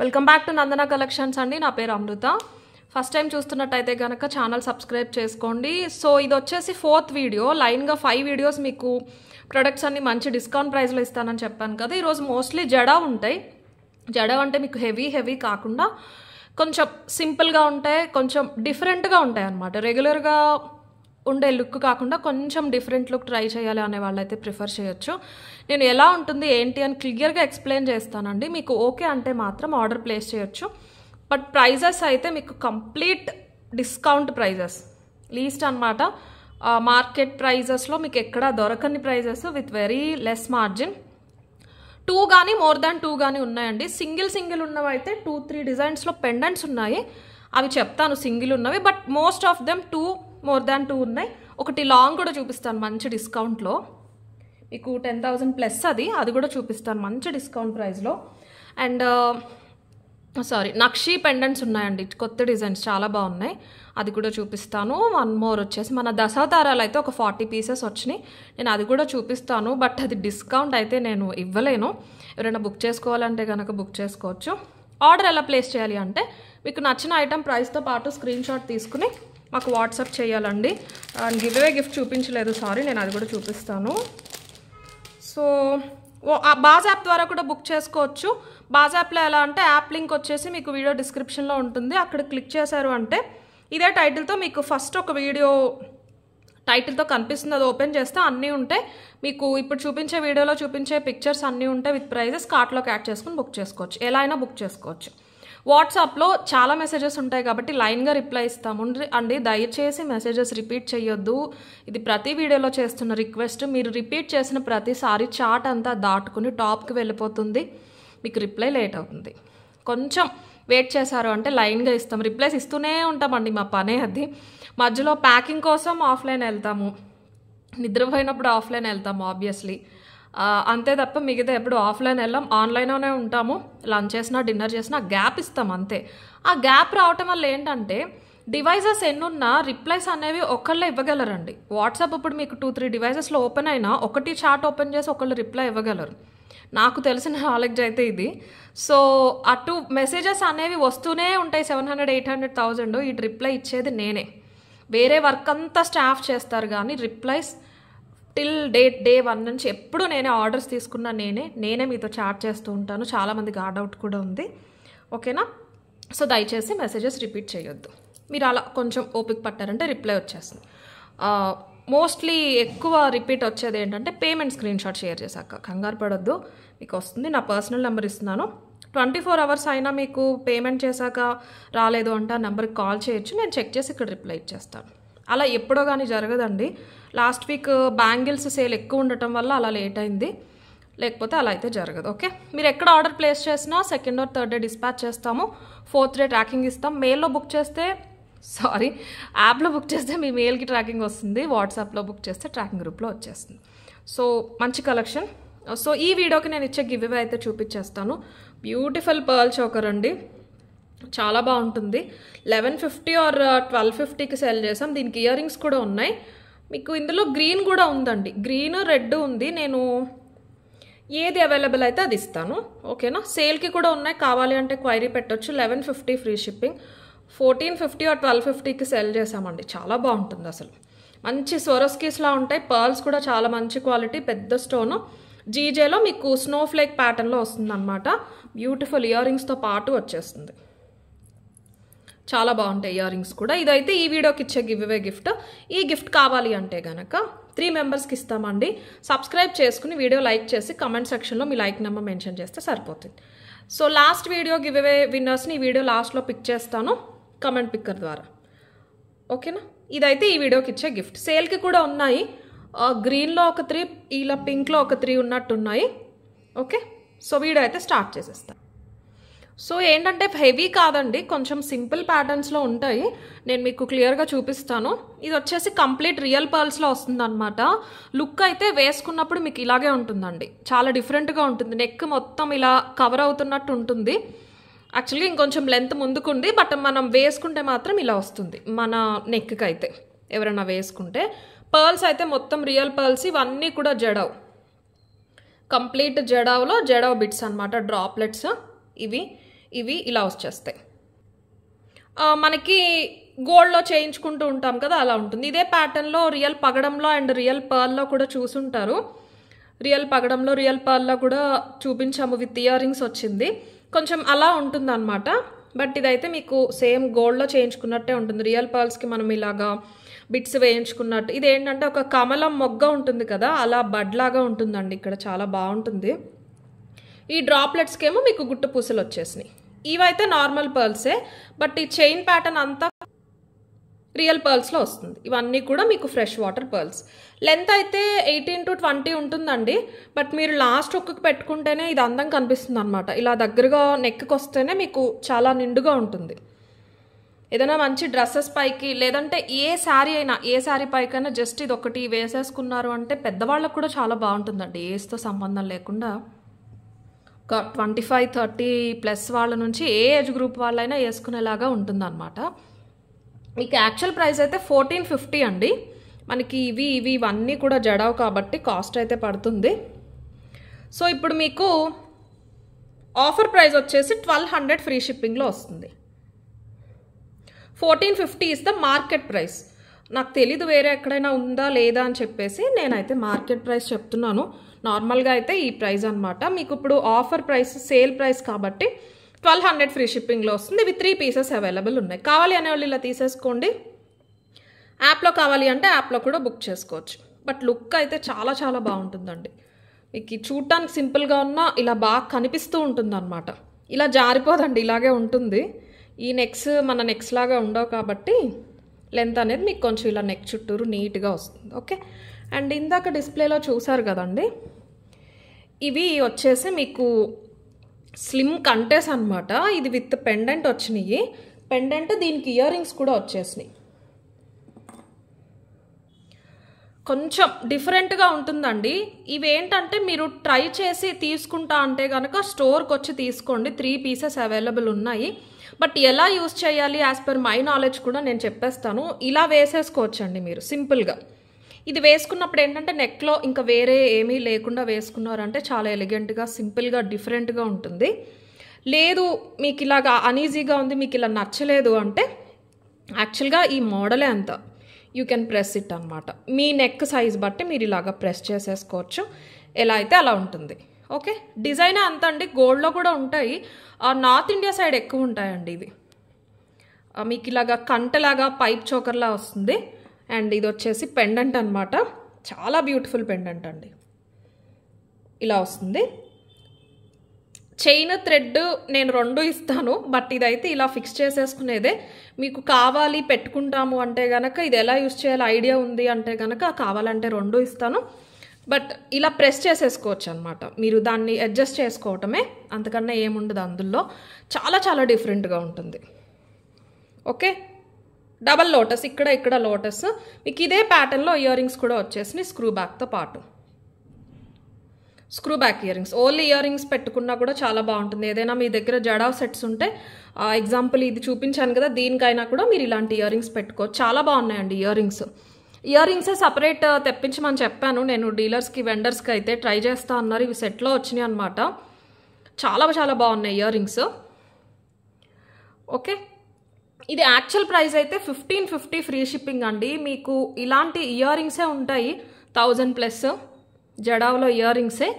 welcome back to Nandana collections అండి నా పేరు అమృత ఫస్ట్ టైం చూస్తున్నట్టయితే కనుక ఛానల్ సబ్స్క్రైబ్ చేసుకోండి సో ఇది వచ్చేసి ఫోర్త్ వీడియో లైన్గా ఫైవ్ వీడియోస్ మీకు ప్రొడక్ట్స్ అన్ని మంచి డిస్కౌంట్ ప్రైస్లో ఇస్తానని చెప్పాను కదా ఈరోజు మోస్ట్లీ జడ ఉంటాయి జడ అంటే మీకు హెవీ హెవీ కాకుండా కొంచెం సింపుల్గా ఉంటాయి కొంచెం డిఫరెంట్గా ఉంటాయి అన్నమాట రెగ్యులర్గా ఉండే లుక్ కాకుండా కొంచెం డిఫరెంట్ లుక్ ట్రై చేయాలి అనే వాళ్ళైతే ప్రిఫర్ చేయొచ్చు నేను ఎలా ఉంటుంది ఏంటి అని క్లియర్గా ఎక్స్ప్లెయిన్ చేస్తానండి మీకు ఓకే అంటే మాత్రం ఆర్డర్ ప్లేస్ చేయొచ్చు బట్ ప్రైజెస్ అయితే మీకు కంప్లీట్ డిస్కౌంట్ ప్రైజెస్ లీస్ట్ అనమాట మార్కెట్ ప్రైజెస్లో మీకు ఎక్కడా దొరకని prices with very less margin two కానీ మోర్ దాన్ టూ కానీ ఉన్నాయండి సింగిల్ సింగిల్ ఉన్నవైతే టూ త్రీ డిజైన్స్లో పెండెంట్స్ ఉన్నాయి అవి చెప్తాను సింగిల్ ఉన్నవి but most of them two more than two ఉన్నాయి ఒకటి లాంగ్ కూడా చూపిస్తాను మంచి డిస్కౌంట్లో మీకు టెన్ థౌజండ్ ప్లస్ అది అది కూడా చూపిస్తాను మంచి డిస్కౌంట్ ప్రైస్లో అండ్ సారీ నక్షీ పెండెంట్స్ ఉన్నాయండి కొత్త డిజైన్స్ చాలా బాగున్నాయి అది కూడా చూపిస్తాను వన్ మోర్ వచ్చేసి మన దశావతారాలు అయితే ఒక ఫార్టీ పీసెస్ వచ్చినాయి నేను అది కూడా చూపిస్తాను బట్ అది డిస్కౌంట్ అయితే నేను ఇవ్వలేను ఎవరైనా బుక్ చేసుకోవాలంటే కనుక బుక్ చేసుకోవచ్చు ఆర్డర్ ఎలా ప్లేస్ చేయాలి అంటే మీకు నచ్చిన ఐటెం ప్రైస్తో పాటు స్క్రీన్ షాట్ తీసుకుని మాకు వాట్సాప్ చేయాలండి గివ్ గిఫ్ట్ చూపించలేదు సారీ నేను అది కూడా చూపిస్తాను సో బాజ్ యాప్ ద్వారా కూడా బుక్ చేసుకోవచ్చు బాజ్ యాప్లో ఎలా అంటే యాప్ లింక్ వచ్చేసి మీకు వీడియో డిస్క్రిప్షన్లో ఉంటుంది అక్కడ క్లిక్ చేశారు అంటే ఇదే టైటిల్తో మీకు ఫస్ట్ ఒక వీడియో టైటిల్తో కనిపిస్తుంది అది ఓపెన్ చేస్తే అన్నీ ఉంటే మీకు ఇప్పుడు చూపించే వీడియోలో చూపించే పిక్చర్స్ అన్నీ ఉంటే విత్ ప్రైజెస్ కార్ట్లోకి యాడ్ చేసుకుని బుక్ చేసుకోవచ్చు ఎలా అయినా బుక్ చేసుకోవచ్చు వాట్సాప్లో చాలా మెసేజెస్ ఉంటాయి కాబట్టి లైన్గా రిప్లై ఇస్తాము అండి దయచేసి మెసేజెస్ రిపీట్ చేయొద్దు ఇది ప్రతి వీడియోలో చేస్తున్న రిక్వెస్ట్ మీరు రిపీట్ చేసిన ప్రతిసారి చాట్ అంతా దాటుకుని టాప్కి వెళ్ళిపోతుంది మీకు రిప్లై లేట్ అవుతుంది కొంచెం వెయిట్ చేశారు అంటే లైన్గా ఇస్తాం రిప్లైస్ ఇస్తూనే ఉంటామండి మా పనే అది మధ్యలో ప్యాకింగ్ కోసం ఆఫ్లైన్ వెళ్తాము నిద్రపోయినప్పుడు ఆఫ్లైన్ వెళ్తాము ఆబ్వియస్లీ అంతే తప్ప మిగతా ఎప్పుడు ఆఫ్లైన్ వెళ్ళాం ఆన్లైన్లోనే ఉంటాము లంచ్ చేసినా డిన్నర్ చేసినా గ్యాప్ ఇస్తాం అంతే ఆ గ్యాప్ రావటం వల్ల ఏంటంటే డివైజెస్ ఎన్నున్నా రిప్లైస్ అనేవి ఒకళ్ళే ఇవ్వగలరండి వాట్సాప్ ఇప్పుడు మీకు టూ త్రీ డివైజెస్లో ఓపెన్ అయినా ఒకటి చాట్ ఓపెన్ చేసి ఒకళ్ళు రిప్లై ఇవ్వగలరు నాకు తెలిసిన నాలెడ్జ్ అయితే ఇది సో అటు మెసేజెస్ అనేవి వస్తూనే ఉంటాయి seven hundred eight hundred thousand ఇటు రిప్లై ఇచ్చేది నేనే వేరే వర్క్ అంతా స్టాఫ్ చేస్తారు కానీ replies till date day one నుంచి ఎప్పుడు నేనే ఆర్డర్స్ తీసుకున్నా నేనే నేనే మీతో చాట్ చేస్తూ ఉంటాను చాలామంది గార్డ్ అవుట్ కూడా ఉంది ఓకేనా సో దయచేసి మెసేజెస్ రిపీట్ చేయొద్దు మీరు అలా కొంచెం ఓపిక పట్టారంటే రిప్లై వచ్చేస్తుంది మోస్ట్లీ ఎక్కువ రిపీట్ వచ్చేది ఏంటంటే పేమెంట్ స్క్రీన్ షాట్ షేర్ చేశాక కంగారు పడొద్దు మీకు వస్తుంది నా పర్సనల్ నెంబర్ ఇస్తున్నాను ట్వంటీ ఫోర్ అవర్స్ అయినా మీకు పేమెంట్ చేశాక రాలేదు అంటే ఆ నెంబర్కి కాల్ చేయొచ్చు నేను చెక్ చేసి ఇక్కడ రిప్లై ఇచ్చేస్తాను అలా ఎప్పుడో కానీ జరగదండి లాస్ట్ వీక్ బ్యాంగిల్స్ సేల్ ఎక్కువ ఉండటం వల్ల అలా లేట్ అయింది లేకపోతే అలా అయితే జరగదు ఓకే మీరు ఎక్కడ ఆర్డర్ ప్లేస్ చేసినా second or third day dispatch చేస్తాము ఫోర్త్ డే ట్రాకింగ్ ఇస్తాం మెయిల్లో బుక్ చేస్తే సారీ యాప్లో బుక్ చేస్తే మీ మెయిల్కి ట్రాకింగ్ వస్తుంది వాట్సాప్లో బుక్ చేస్తే ట్రాకింగ్ గ్రూప్లో వచ్చేస్తుంది సో మంచి కలెక్షన్ సో ఈ వీడియోకి నేను ఇచ్చే గివ్ అయితే చూపించేస్తాను బ్యూటిఫుల్ పర్ల్ చోకర్ అండి చాలా బాగుంటుంది eleven fifty or uh, twelve ఫిఫ్టీకి సెల్ చేసాం దీనికి ఇయర్ రింగ్స్ కూడా ఉన్నాయి మీకు ఇందులో గ్రీన్ కూడా ఉందండి గ్రీన్ రెడ్ ఉంది నేను ఏది అవైలబుల్ అయితే అది ఇస్తాను ఓకేనా సేల్కి కూడా ఉన్నాయి కావాలి అంటే క్వైరీ పెట్టచ్చు eleven fifty free shipping fourteen fifty or twelve ఫిఫ్టీకి సెల్ చేసామండి చాలా బాగుంటుంది అసలు మంచి స్వరస్కీస్లా ఉంటాయి పర్ల్స్ కూడా చాలా మంచి క్వాలిటీ పెద్ద స్టోను జీజేలో మీకు స్నోఫ్లేక్ ప్యాటర్న్లో వస్తుంది అనమాట బ్యూటిఫుల్ ఇయర్ రింగ్స్తో పాటు వచ్చేస్తుంది చాలా బాగుంటాయి ఇయర్ రింగ్స్ కూడా ఇదైతే ఈ వీడియోకి ఇచ్చే గివ్ ఇవే గిఫ్ట్ ఈ గిఫ్ట్ కావాలి అంటే కనుక త్రీ మెంబర్స్కి ఇస్తామండి సబ్స్క్రైబ్ చేసుకుని వీడియో లైక్ చేసి కమెంట్ సెక్షన్లో మీ లైక్ నెంబర్ మెన్షన్ చేస్తే సరిపోతుంది సో లాస్ట్ వీడియో గివ్ విన్నర్స్ని ఈ వీడియో లాస్ట్లో పిక్ చేస్తాను కమెంట్ పిక్కర్ ద్వారా ఓకేనా ఇదైతే ఈ వీడియోకి ఇచ్చే గిఫ్ట్ సేల్కి కూడా ఉన్నాయి గ్రీన్లో ఒక త్రీ ఇలా పింక్లో ఒక త్రీ ఉన్నట్టున్నాయి ఓకే సో వీడియో అయితే స్టార్ట్ చేసేస్తాను సో ఏంటంటే హెవీ కాదండి కొంచెం సింపుల్ ప్యాటర్న్స్లో ఉంటాయి నేను మీకు క్లియర్గా చూపిస్తాను ఇది వచ్చేసి కంప్లీట్ రియల్ పర్ల్స్లో అనమాట లుక్ అయితే వేసుకున్నప్పుడు మీకు ఇలాగే ఉంటుందండి చాలా డిఫరెంట్గా ఉంటుంది నెక్ మొత్తం ఇలా కవర్ అవుతున్నట్టు ఉంటుంది యాక్చువల్గా ఇంకొంచెం లెంత్ ముందుకుంది బట్ మనం వేసుకుంటే మాత్రం ఇలా వస్తుంది మన నెక్కి అయితే ఎవరైనా వేసుకుంటే పర్ల్స్ అయితే మొత్తం రియల్ పర్ల్స్ ఇవన్నీ కూడా జడవు కంప్లీట్ జడావులో జడావు బిట్స్ అనమాట డ్రాప్లెట్స్ ఇవి ఇవి ఇలా వచ్చేస్తాయి మనకి గోల్డ్లో చేయించుకుంటూ ఉంటాం కదా అలా ఉంటుంది ఇదే ప్యాటర్న్లో రియల్ పగడంలో అండ్ రియల్ పర్ల్లో కూడా చూసుంటారు రియల్ పగడంలో రియల్ పర్ల్లో కూడా చూపించాము విత్ ఇయర్ రింగ్స్ వచ్చింది కొంచెం అలా ఉంటుంది అనమాట బట్ ఇదైతే మీకు సేమ్ గోల్డ్లో చేయించుకున్నట్టే ఉంటుంది రియల్ పర్ల్స్కి మనం ఇలాగా బిట్స్ వేయించుకున్నట్టు ఇది ఏంటంటే ఒక కమలం మొగ్గ ఉంటుంది కదా అలా బడ్లాగా ఉంటుందండి ఇక్కడ చాలా బాగుంటుంది ఈ డ్రాప్లెట్స్కి ఏమో మీకు గుట్టు పూసలు వచ్చేసినాయి ఇవైతే నార్మల్ పర్ల్సే బట్ ఈ చైన్ ప్యాటర్న్ అంతా రియల్ పర్ల్స్లో వస్తుంది ఇవన్నీ కూడా మీకు ఫ్రెష్ వాటర్ పర్ల్స్ లెంత్ అయితే ఎయిటీన్ టు ట్వంటీ ఉంటుందండి బట్ మీరు లాస్ట్ ఒక్కకు పెట్టుకుంటేనే ఇది అందం కనిపిస్తుంది అనమాట ఇలా దగ్గరగా నెక్కి వస్తేనే మీకు చాలా నిండుగా ఉంటుంది ఏదైనా మంచి డ్రెస్సెస్ పైకి లేదంటే ఏ శారీ అయినా ఏ శారీ పైకైనా జస్ట్ ఇది ఒకటి వేసేసుకున్నారు అంటే పెద్దవాళ్ళకు కూడా చాలా బాగుంటుందండి ఏస్తో సంబంధం లేకుండా ట్వంటీ ఫైవ్ థర్టీ ప్లస్ వాళ్ళ నుంచి ఏ ఏజ్ గ్రూప్ వాళ్ళైనా వేసుకునేలాగా ఉంటుందన్నమాట మీకు యాక్చువల్ ప్రైస్ అయితే ఫోర్టీన్ ఫిఫ్టీ అండి మనకి ఇవి ఇవి ఇవన్నీ కూడా జడావు కాబట్టి కాస్ట్ అయితే పడుతుంది సో ఇప్పుడు మీకు ఆఫర్ ప్రైస్ వచ్చేసి ట్వెల్వ్ హండ్రెడ్ ఫ్రీ షిప్పింగ్లో వస్తుంది fourteen fifty is the market price నాకు తెలీదు వేరే ఎక్కడైనా ఉందా లేదా అని చెప్పేసి నేనైతే మార్కెట్ ప్రైస్ చెప్తున్నాను నార్మల్గా అయితే ఈ ప్రైస్ అనమాట మీకు ఇప్పుడు ఆఫర్ ప్రైస్ సేల్ ప్రైస్ కాబట్టి ట్వెల్వ్ హండ్రెడ్ ఫ్రీ షిప్పింగ్లో వస్తుంది ఇవి త్రీ పీసెస్ అవైలబుల్ ఉన్నాయి కావాలి అనే వాళ్ళు ఇలా తీసేసుకోండి యాప్లో కావాలి అంటే యాప్లో కూడా బుక్ చేసుకోవచ్చు బట్ లుక్ అయితే చాలా చాలా బాగుంటుందండి మీకు చూడటానికి సింపుల్గా ఉన్నా ఇలా బాగా కనిపిస్తూ ఉంటుందన్నమాట ఇలా జారిపోదండి ఇలాగే ఉంటుంది ఈ నెక్స్ మన నెక్స్ లాగా ఉండవు కాబట్టి లెంత్ అనేది మీకు కొంచెం ఇలా నెక్ చుట్టూరు నీట్గా వస్తుంది ఓకే అండ్ ఇందాక డిస్ప్లేలో చూసారు కదండి ఇవి వచ్చేసి మీకు స్లిమ్ కంటెస్ అనమాట ఇది విత్ పెండెంట్ వచ్చినాయి పెండెంట్ దీనికి ఇయర్ రింగ్స్ కూడా వచ్చేసినాయి కొంచెం డిఫరెంట్గా ఉంటుందండి ఇవేంటంటే మీరు ట్రై చేసి తీసుకుంటా అంటే కనుక స్టోర్కి వచ్చి తీసుకోండి త్రీ పీసెస్ అవైలబుల్ ఉన్నాయి బట్ ఎలా యూస్ చేయాలి యాజ్ పర్ మై నాలెడ్జ్ కూడా నేను చెప్పేస్తాను ఇలా వేసేసుకోవచ్చండి మీరు సింపుల్గా ఇది వేసుకున్నప్పుడు ఏంటంటే నెక్లో ఇంకా వేరే ఏమీ లేకుండా వేసుకున్నారంటే చాలా ఎలిగెంట్గా సింపుల్గా డిఫరెంట్గా ఉంటుంది లేదు మీకు ఇలాగా అనీజీగా ఉంది మీకు ఇలా నచ్చలేదు అంటే యాక్చువల్గా ఈ మోడలే అంత యూ కెన్ ప్రెస్ ఇట్ అనమాట మీ నెక్ సైజ్ బట్టి మీరు ఇలాగ ప్రెస్ చేసేసుకోవచ్చు ఎలా అయితే అలా ఉంటుంది ఓకే డిజైన్ అంత అండి గోల్డ్లో కూడా ఉంటాయి నార్త్ ఇండియా సైడ్ ఎక్కువ ఉంటాయండి ఇవి మీకు ఇలాగా కంటలాగా పైప్ చోకర్లా వస్తుంది అండ్ ఇది వచ్చేసి పెండెంట్ అనమాట చాలా బ్యూటిఫుల్ పెండెంట్ అండి ఇలా వస్తుంది చైన్ థ్రెడ్ నేను రెండు ఇస్తాను బట్ ఇదైతే ఇలా ఫిక్స్ చేసేసుకునేదే మీకు కావాలి పెట్టుకుంటాము అంటే కనుక ఇది ఎలా యూస్ చేయాలి ఐడియా ఉంది అంటే కనుక కావాలంటే రెండు ఇస్తాను బట్ ఇలా ప్రెస్ చేసేసుకోవచ్చు అనమాట మీరు దాన్ని అడ్జస్ట్ చేసుకోవటమే అంతకన్నా ఏముండదు అందులో చాలా చాలా డిఫరెంట్గా ఉంటుంది ఓకే డబల్ లోటస్ ఇక్కడ ఇక్కడ లోటస్ మీకు ఇదే ప్యాటర్న్లో ఇయర్ రింగ్స్ కూడా వచ్చేసినాయి స్క్రూ బ్యాక్తో పాటు screw back ear rings only ear rings పెట్టుకున్నా కూడా చాలా బాగుంటుంది ఏదైనా మీ దగ్గర జడా సెట్స్ ఉంటే ఎగ్జాంపుల్ ఇది చూపించాను కదా దీనికైనా కూడా మీరు ఇలాంటి ఇయర్ రింగ్స్ పెట్టుకోవచ్చు చాలా బాగున్నాయండి ear rings ear rings separate uh, తెప్పించమని చెప్పాను నేను డీలర్స్కి వెండర్స్కి అయితే ట్రై చేస్తా అన్నారు ఇవి సెట్లో వచ్చినాయి అనమాట చాలా చాలా బాగున్నాయి ఇయర్ రింగ్స్ ఓకే ఇది యాక్చువల్ ప్రైస్ అయితే ఫిఫ్టీన్ ఫిఫ్టీ ఫ్రీ షిప్పింగ్ అండి మీకు ఇలాంటి ఇయర్ రింగ్సే ఉంటాయి థౌజండ్ ప్లస్ జడావ్లో ఇయర్ రింగ్సే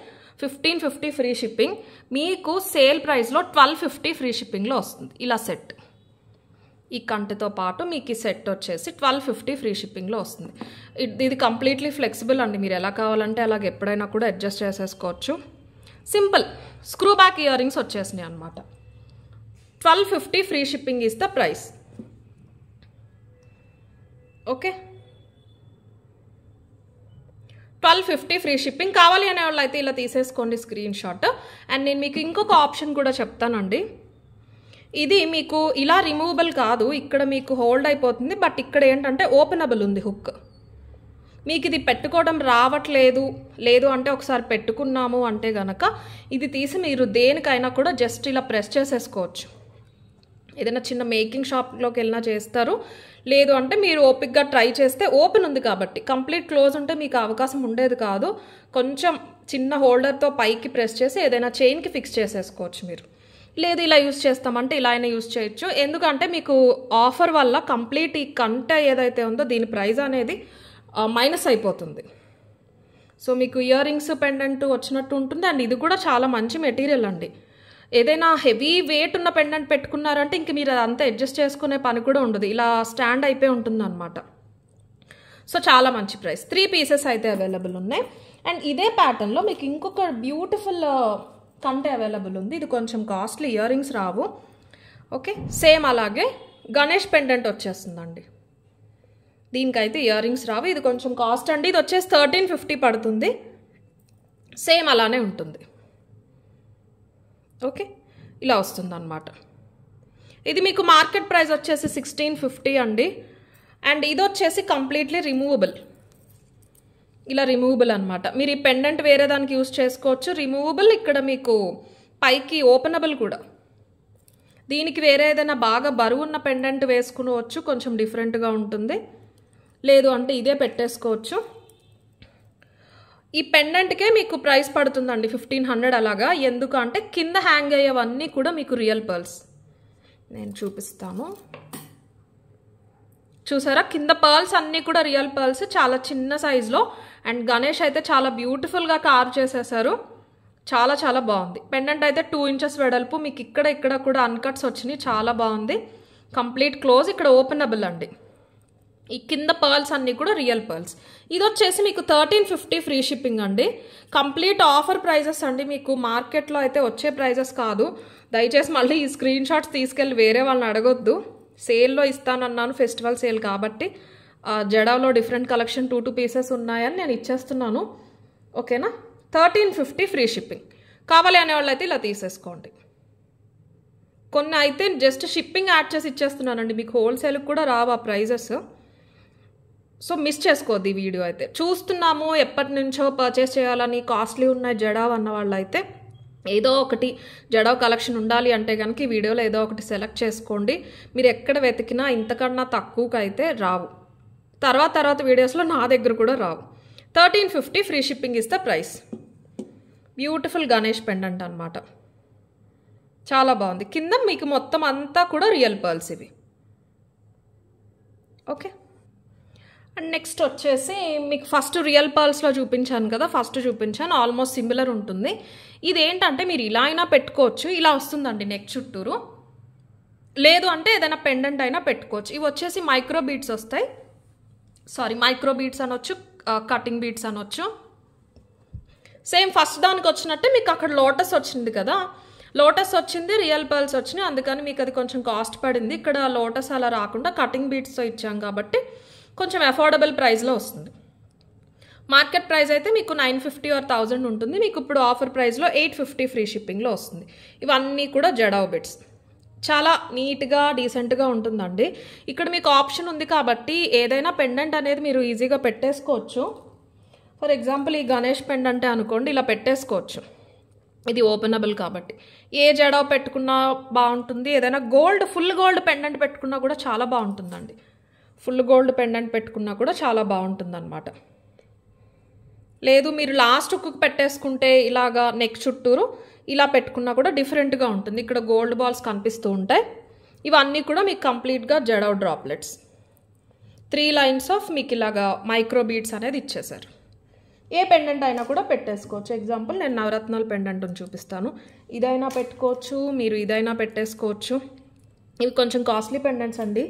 ఫిఫ్టీన్ ఫిఫ్టీ ఫ్రీ షిప్పింగ్ మీకు సేల్ ప్రైస్లో ట్వెల్వ్ ఫిఫ్టీ ఫ్రీ షిప్పింగ్లో వస్తుంది ఇలా సెట్ ఈ కంటితో పాటు మీకు ఈ సెట్ వచ్చేసి ట్వెల్వ్ ఫిఫ్టీ ఫ్రీ షిప్పింగ్లో వస్తుంది ఇది కంప్లీట్లీ ఫ్లెక్సిబుల్ అండి మీరు ఎలా కావాలంటే అలాగ ఎప్పుడైనా కూడా అడ్జస్ట్ చేసేసుకోవచ్చు simple screw back ear rings వచ్చేసినాయి అనమాట ట్వెల్వ్ ఫిఫ్టీ ఫ్రీ షిప్పింగ్ ఇస్తే price okay twelve fifty free shipping కావాలి అనే వాళ్ళు అయితే ఇలా తీసేసుకోండి స్క్రీన్ షాట్ అండ్ నేను మీకు ఇంకొక ఆప్షన్ కూడా చెప్తానండి ఇది మీకు ఇలా రిమూవబుల్ కాదు ఇక్కడ మీకు హోల్డ్ అయిపోతుంది బట్ ఇక్కడ ఏంటంటే ఓపెనబుల్ ఉంది హుక్ మీకు ఇది పెట్టుకోవడం రావట్లేదు లేదు అంటే ఒకసారి పెట్టుకున్నాము అంటే గనక ఇది తీసి మీరు దేనికైనా కూడా జస్ట్ ఇలా ప్రెస్ చేసేసుకోవచ్చు ఏదైనా చిన్న మేకింగ్ షాప్లోకి వెళ్ళినా చేస్తారు లేదు అంటే మీరు ఓపిక్గా ట్రై చేస్తే ఓపెన్ ఉంది కాబట్టి కంప్లీట్ క్లోజ్ ఉంటే మీకు అవకాశం ఉండేది కాదు కొంచెం చిన్న హోల్డర్తో పైకి ప్రెస్ చేసి ఏదైనా చైన్కి ఫిక్స్ చేసేసుకోవచ్చు మీరు లేదు ఇలా యూస్ చేస్తామంటే ఇలా అయినా యూస్ చేయొచ్చు ఎందుకంటే మీకు ఆఫర్ వల్ల కంప్లీట్ ఈ కంట ఏదైతే ఉందో దీని ప్రైజ్ అనేది మైనస్ అయిపోతుంది సో మీకు ఇయర్ రింగ్స్ పెండెంట్ వచ్చినట్టు ఉంటుంది అండ్ ఇది కూడా చాలా మంచి మెటీరియల్ అండి ఏదైనా హెవీ వెయిట్ ఉన్న పెండెంట్ పెట్టుకున్నారంటే ఇంక మీరు అదంతా అడ్జస్ట్ చేసుకునే పని కూడా ఉండదు ఇలా స్టాండ్ అయిపోయి ఉంటుంది అనమాట సో చాలా మంచి ప్రైస్ త్రీ పీసెస్ అయితే అవైలబుల్ ఉన్నాయి అండ్ ఇదే ప్యాటర్న్లో మీకు ఇంకొక బ్యూటిఫుల్ కంటే అవైలబుల్ ఉంది ఇది కొంచెం కాస్ట్లీ ఇయర్ రింగ్స్ రావు ఓకే సేమ్ అలాగే గణేష్ పెండెంట్ వచ్చేస్తుందండి దీనికైతే ఇయర్ రింగ్స్ రావు ఇది కొంచెం కాస్ట్ అండి ఇది వచ్చేసి థర్టీన్ ఫిఫ్టీ పడుతుంది సేమ్ అలానే ఉంటుంది ఓకే ఇలా వస్తుందన్నమాట ఇది మీకు మార్కెట్ ప్రైస్ వచ్చేసి సిక్స్టీన్ ఫిఫ్టీ అండి అండ్ ఇది వచ్చేసి కంప్లీట్లీ రిమూవబుల్ ఇలా రిమూవబుల్ అనమాట మీరు ఈ పెండెంట్ వేరే దానికి యూజ్ చేసుకోవచ్చు రిమూవబుల్ ఇక్కడ మీకు పైకి ఓపెనబుల్ కూడా దీనికి వేరే ఏదైనా బాగా బరువు ఉన్న పెండెంట్ వేసుకునవచ్చు కొంచెం డిఫరెంట్గా ఉంటుంది లేదు అంటే ఇదే పెట్టేసుకోవచ్చు ఈ పెండెంట్కే మీకు ప్రైస్ పడుతుందండి ఫిఫ్టీన్ హండ్రెడ్ అలాగా ఎందుకంటే కింద హ్యాంగ్ అయ్యేవన్నీ కూడా మీకు రియల్ పర్ల్స్ నేను చూపిస్తాను చూసారా కింద పర్ల్స్ అన్నీ కూడా రియల్ పర్ల్స్ చాలా చిన్న సైజులో అండ్ గణేష్ అయితే చాలా బ్యూటిఫుల్గా కార్ చేసేసారు చాలా చాలా బాగుంది పెండెంట్ అయితే టూ ఇంచెస్ వెడల్పు మీకు ఇక్కడ ఇక్కడ కూడా అన్కట్స్ వచ్చినాయి చాలా బాగుంది కంప్లీట్ క్లోజ్ ఇక్కడ ఓపెనబుల్ అండి ఈ కింద పర్ల్స్ అన్నీ కూడా రియల్ పర్ల్స్ ఇది వచ్చేసి మీకు థర్టీన్ ఫిఫ్టీ ఫ్రీ షిప్పింగ్ అండి కంప్లీట్ ఆఫర్ ప్రైజెస్ అండి మీకు మార్కెట్లో అయితే వచ్చే ప్రైజెస్ కాదు దయచేసి మళ్ళీ ఈ స్క్రీన్ షాట్స్ తీసుకెళ్ళి వేరే వాళ్ళని అడగొద్దు సేల్లో ఇస్తానన్నాను ఫెస్టివల్ సేల్ కాబట్టి జడాలో different collection two two pieces ఉన్నాయని నేను ఇచ్చేస్తున్నాను ఓకేనా థర్టీన్ ఫిఫ్టీ ఫ్రీ షిప్పింగ్ కావాలి అనేవాళ్ళైతే అయితే ఇలా తీసేసుకోండి కొన్ని అయితే జస్ట్ షిప్పింగ్ యాడ్ చేసి ఇచ్చేస్తున్నానండి మీకు హోల్సేల్కి కూడా రావు ఆ ప్రైజెస్ సో మిస్ చేసుకోవద్ది ఈ వీడియో అయితే చూస్తున్నాము ఎప్పటి నుంచో పర్చేస్ చేయాలని కాస్ట్లీ ఉన్నాయి జడావ్ అన్న వాళ్ళు అయితే ఏదో ఒకటి జడో కలెక్షన్ ఉండాలి అంటే కనుక ఈ వీడియోలో ఏదో ఒకటి సెలెక్ట్ చేసుకోండి మీరు ఎక్కడ వెతికినా ఇంతకన్నా తక్కువకైతే రావు తర్వాత తర్వాత వీడియోస్లో నా దగ్గర కూడా రావు థర్టీన్ ఫిఫ్టీ ఫ్రీ షిప్పింగ్ ఇస్తే ప్రైస్ బ్యూటిఫుల్ గణేష్ పెండెంట్ అనమాట చాలా బాగుంది కింద మీకు మొత్తం అంతా కూడా రియల్ పర్ల్స్ ఇవి ఓకే అండ్ నెక్స్ట్ వచ్చేసి మీకు ఫస్ట్ రియల్ పాల్స్లో చూపించాను కదా ఫస్ట్ చూపించాను ఆల్మోస్ట్ సిమిలర్ ఉంటుంది ఇది ఏంటంటే మీరు ఇలా అయినా పెట్టుకోవచ్చు ఇలా వస్తుందండి నెక్ చుట్టూరు లేదు అంటే ఏదైనా పెండెంట్ అయినా పెట్టుకోవచ్చు ఇవి వచ్చేసి మైక్రో బీట్స్ వస్తాయి సారీ మైక్రో బీట్స్ అనొచ్చు కటింగ్ బీట్స్ అనొచ్చు సేమ్ ఫస్ట్ దానికి వచ్చినట్టే మీకు అక్కడ లోటస్ వచ్చింది కదా లోటస్ వచ్చింది రియల్ పర్ల్స్ వచ్చినాయి అందుకని మీకు అది కొంచెం కాస్ట్ పడింది ఇక్కడ లోటస్ అలా రాకుండా కటింగ్ బీట్స్తో ఇచ్చాం కాబట్టి కొంచెం అఫోర్డబుల్ ప్రైస్లో వస్తుంది మార్కెట్ ప్రైస్ అయితే మీకు నైన్ ఫిఫ్టీ ఆర్ థౌజండ్ ఉంటుంది మీకు ఇప్పుడు ఆఫర్ ప్రైస్లో ఎయిట్ ఫిఫ్టీ ఫ్రీ షిప్పింగ్లో వస్తుంది ఇవన్నీ కూడా జడావ్ బిట్స్ చాలా నీట్గా డీసెంట్గా ఉంటుందండి ఇక్కడ మీకు ఆప్షన్ ఉంది కాబట్టి ఏదైనా పెండెంట్ అనేది మీరు ఈజీగా పెట్టేసుకోవచ్చు ఫర్ ఎగ్జాంపుల్ ఈ గణేష్ పెండెంటే అనుకోండి ఇలా పెట్టేసుకోవచ్చు ఇది ఓపెనబుల్ కాబట్టి ఏ జడావ్ పెట్టుకున్నా బాగుంటుంది ఏదైనా గోల్డ్ ఫుల్ గోల్డ్ పెండెంట్ పెట్టుకున్నా కూడా చాలా బాగుంటుందండి ఫుల్ గోల్డ్ పెండెంట్ పెట్టుకున్నా కూడా చాలా అనమాట లేదు మీరు లాస్ట్ హుక్కు పెట్టేసుకుంటే ఇలాగా నెక్ చుట్టూరు ఇలా పెట్టుకున్నా కూడా డిఫరెంట్గా ఉంటుంది ఇక్కడ గోల్డ్ బాల్స్ కనిపిస్తూ ఉంటాయి ఇవన్నీ కూడా మీకు కంప్లీట్గా జడౌ డ్రాప్లెట్స్ త్రీ లైన్స్ ఆఫ్ మీకు ఇలాగా మైక్రో బీడ్స్ అనేది ఇచ్చేసారు ఏ పెండెంట్ అయినా కూడా పెట్టేసుకోవచ్చు ఎగ్జాంపుల్ నేను నవరత్నాల పెండెంట్ని చూపిస్తాను ఇదైనా పెట్టుకోవచ్చు మీరు ఇదైనా పెట్టేసుకోవచ్చు ఇవి కొంచెం కాస్ట్లీ పెండెంట్స్ అండి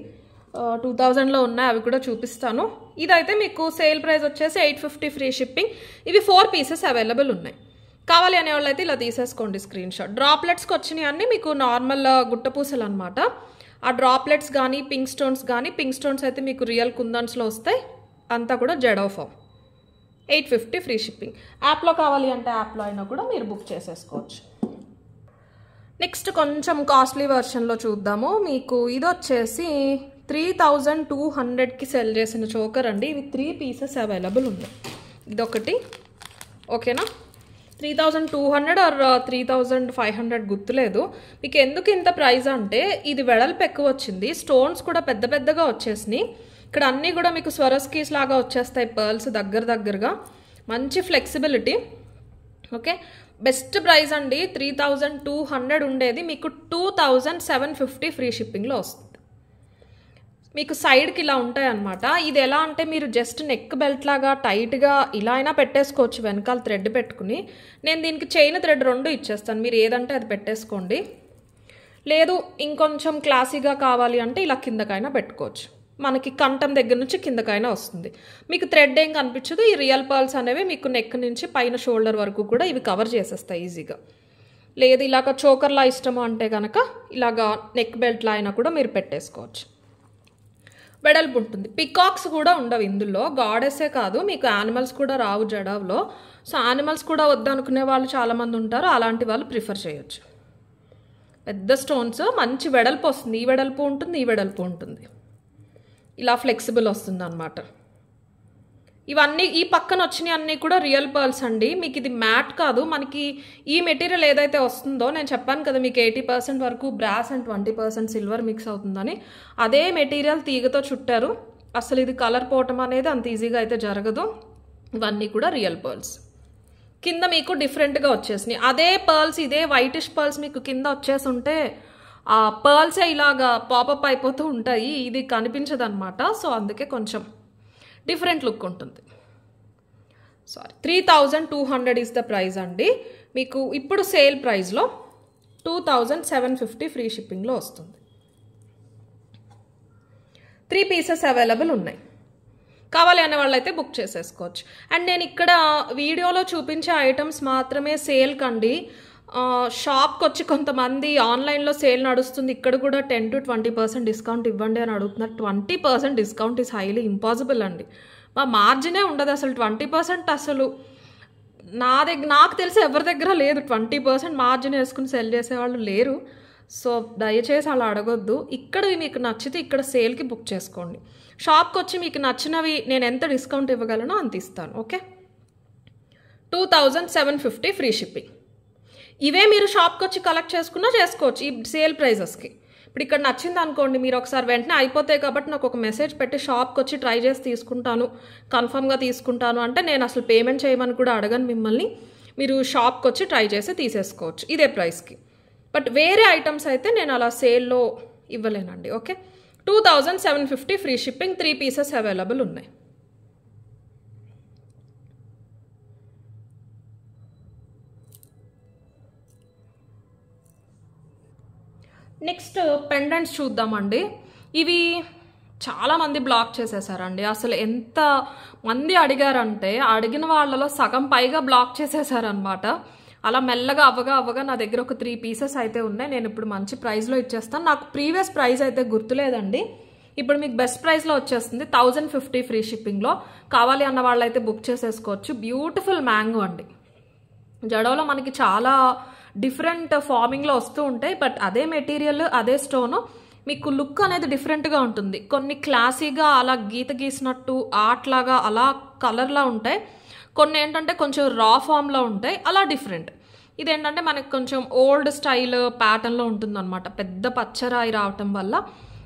టూ థౌజండ్లో ఉన్నాయి అవి కూడా చూపిస్తాను ఇదైతే మీకు సేల్ ప్రైస్ వచ్చేసి ఎయిట్ ఫిఫ్టీ ఫ్రీ షిప్పింగ్ ఇవి ఫోర్ పీసెస్ అవైలబుల్ ఉన్నాయి కావాలి అనే అయితే ఇలా తీసేసుకోండి స్క్రీన్ షాట్ డ్రాప్లెట్స్కి వచ్చినాయి అన్నీ మీకు నార్మల్ గుట్టపూసలు అనమాట ఆ డ్రాప్లెట్స్ కానీ పింక్ స్టోన్స్ కానీ పింక్ స్టోన్స్ అయితే మీకు రియల్ కుందన్స్లో వస్తాయి అంతా కూడా జెడోఫామ్ ఎయిట్ ఫిఫ్టీ ఫ్రీ షిప్పింగ్ యాప్లో కావాలి అంటే యాప్లో అయినా కూడా మీరు బుక్ చేసేసుకోవచ్చు నెక్స్ట్ కొంచెం కాస్ట్లీ వెర్షన్లో చూద్దాము మీకు ఇది వచ్చేసి త్రీ థౌజండ్ టూ హండ్రెడ్కి సెల్ చేసిన చోకర్ అండి ఇవి త్రీ పీసెస్ అవైలబుల్ ఉన్నాయి ఇదొకటి ఓకేనా three thousand two hundred or uh, three thousand five hundred గుర్తులేదు మీకు ఎందుకు ఇంత ప్రైజ్ అంటే ఇది వెడల్పు ఎక్కువ వచ్చింది స్టోన్స్ కూడా పెద్ద పెద్దగా వచ్చేసినాయి ఇక్కడ అన్నీ కూడా మీకు స్వరస్కీస్ లాగా వచ్చేస్తాయి పర్ల్స్ దగ్గర దగ్గరగా మంచి ఫ్లెక్సిబిలిటీ ఓకే బెస్ట్ ప్రైస్ అండి త్రీ టూ హండ్రెడ్ ఉండేది మీకు two thousand seven fifty free షిప్పింగ్లో వస్తుంది మీకు సైడ్కి ఇలా ఉంటాయి అనమాట ఇది ఎలా అంటే మీరు జస్ట్ నెక్ బెల్ట్ లాగా టైట్గా ఇలా అయినా పెట్టేసుకోవచ్చు వెనకాల థ్రెడ్ పెట్టుకుని నేను దీనికి చైన్ థ్రెడ్ రెండు ఇచ్చేస్తాను మీరు ఏదంటే అది పెట్టేసుకోండి లేదు ఇంకొంచెం క్లాసీగా కావాలి అంటే ఇలా కిందకైనా పెట్టుకోవచ్చు మనకి కంఠం దగ్గర నుంచి కిందకైనా వస్తుంది మీకు థ్రెడ్ ఏం కనిపించదు ఈ రియల్ పర్ల్స్ అనేవి మీకు నెక్ నుంచి పైన షోల్డర్ వరకు కూడా ఇవి కవర్ చేసేస్తాయి ఈజీగా లేదు ఇలాగ చోకర్లా ఇష్టమో అంటే కనుక ఇలాగ నెక్ బెల్ట్లా అయినా కూడా మీరు పెట్టేసుకోవచ్చు వెడల్పు ఉంటుంది పికాక్స్ కూడా ఉండవు ఇందులో గాడెస్సే కాదు మీకు యానిమల్స్ కూడా రావు జడావులో సో యానిమల్స్ కూడా వద్దనుకునే వాళ్ళు చాలామంది ఉంటారు అలాంటి వాళ్ళు ప్రిఫర్ చేయొచ్చు పెద్ద స్టోన్స్ మంచి వెడల్పు వస్తుంది ఈ వెడల్పు ఉంటుంది ఈ వెడల్పు ఉంటుంది ఇలా ఫ్లెక్సిబుల్ వస్తుంది అనమాట ఇవన్నీ ఈ పక్కన వచ్చినవి అన్నీ కూడా రియల్ పర్ల్స్ అండి మీకు ఇది మ్యాట్ కాదు మనకి ఈ మెటీరియల్ ఏదైతే వస్తుందో నేను చెప్పాను కదా మీకు ఎయిటీ పర్సెంట్ వరకు brass and twenty percent silver mix అవుతుందని అదే మెటీరియల్ తీగతో చుట్టారు అసలు ఇది కలర్ పోవటం అనేది అంత ఈజీగా అయితే జరగదు ఇవన్నీ కూడా రియల్ పర్ల్స్ కింద మీకు డిఫరెంట్గా వచ్చేసినాయి అదే పర్ల్స్ ఇదే వైటిష్ పర్ల్స్ మీకు కింద వచ్చేసి ఉంటే ఆ పర్ల్సే ఇలాగా పాపప్ అయిపోతూ ఉంటాయి ఇది కనిపించదు సో అందుకే కొంచెం డిఫరెంట్ లుక్ ఉంటుంది sorry three thousand two hundred is the price అండి మీకు ఇప్పుడు సేల్ ప్రైస్లో two thousand seven fifty free షిప్పింగ్లో వస్తుంది త్రీ పీసెస్ అవైలబుల్ ఉన్నాయి కావాలి అనే వాళ్ళైతే బుక్ చేసేసుకోవచ్చు అండ్ నేను ఇక్కడ వీడియోలో చూపించే ఐటమ్స్ మాత్రమే సేల్కండి షాప్కి వచ్చి కొంతమంది ఆన్లైన్లో సేల్ నడుస్తుంది ఇక్కడ కూడా ten to twenty percent discount ఇవ్వండి అని అడుగుతున్నారు twenty percent discount is highly impossible అండి మా మార్జినే ఉండదు అసలు ట్వంటీ పర్సెంట్ అసలు నా దగ్గర నాకు తెలిసి ఎవరి దగ్గర లేదు ట్వంటీ పర్సెంట్ మార్జిన్ వేసుకుని సెల్ చేసేవాళ్ళు లేరు సో దయచేసి అలా అడగొద్దు ఇక్కడ మీకు నచ్చితే ఇక్కడ సేల్కి బుక్ చేసుకోండి షాప్కి వచ్చి మీకు నచ్చినవి నేను ఎంత డిస్కౌంట్ ఇవ్వగలనో అంత ఇస్తాను okay two thousand seven fifty free shipping ఇవే మీరు షాప్కి వచ్చి కలెక్ట్ చేసుకున్నా చేసుకోవచ్చు ఈ సేల్ ప్రైజెస్కి ఇప్పుడు ఇక్కడ నచ్చింది అనుకోండి మీరు ఒకసారి వెంటనే అయిపోతాయి కాబట్టి నాకు ఒక మెసేజ్ పెట్టి షాప్కి వచ్చి ట్రై చేసి తీసుకుంటాను కన్ఫర్మ్గా తీసుకుంటాను అంటే నేను అసలు పేమెంట్ చేయమని కూడా అడగను మిమ్మల్ని మీరు షాప్కి వచ్చి ట్రై చేసి తీసేసుకోవచ్చు ఇదే ప్రైస్కి బట్ వేరే ఐటమ్స్ అయితే నేను అలా సేల్లో ఇవ్వలేనండి okay two thousand seven fifty free shipping three pieces available ఉన్నాయి నెక్స్ట్ పెండెంట్స్ చూద్దామండి ఇవి చాలామంది బ్లాక్ చేసేసారండి అసలు ఎంత మంది అడిగారంటే అడిగిన వాళ్ళలో సగం పైగా బ్లాక్ చేసేసారనమాట అలా మెల్లగా అవ్వగా అవ్వగా నా దగ్గర ఒక త్రీ పీసెస్ అయితే ఉన్నాయి నేను ఇప్పుడు మంచి ప్రైస్లో ఇచ్చేస్తాను నాకు ప్రీవియస్ ప్రైస్ అయితే గుర్తులేదండి ఇప్పుడు మీకు బెస్ట్ ప్రైస్లో వచ్చేస్తుంది థౌజండ్ ఫిఫ్టీ ఫ్రీ షిప్పింగ్లో కావాలి అన్న వాళ్ళైతే బుక్ చేసేసుకోవచ్చు బ్యూటిఫుల్ మ్యాంగో అండి జడోలో మనకి చాలా డిఫరెంట్ ఫార్మింగ్లో వస్తూ ఉంటాయి బట్ అదే మెటీరియల్ అదే స్టోను మీకు లుక్ అనేది డిఫరెంట్గా ఉంటుంది కొన్ని క్లాసీగా అలా గీత గీసినట్టు ఆర్ట్లాగా అలా కలర్లా ఉంటాయి కొన్ని ఏంటంటే కొంచెం రా ఫామ్లో ఉంటాయి అలా డిఫరెంట్ ఇదేంటంటే మనకి కొంచెం ఓల్డ్ స్టైల్ ప్యాటర్న్లో అనమాట పెద్ద పచ్చరాయి రావటం వల్ల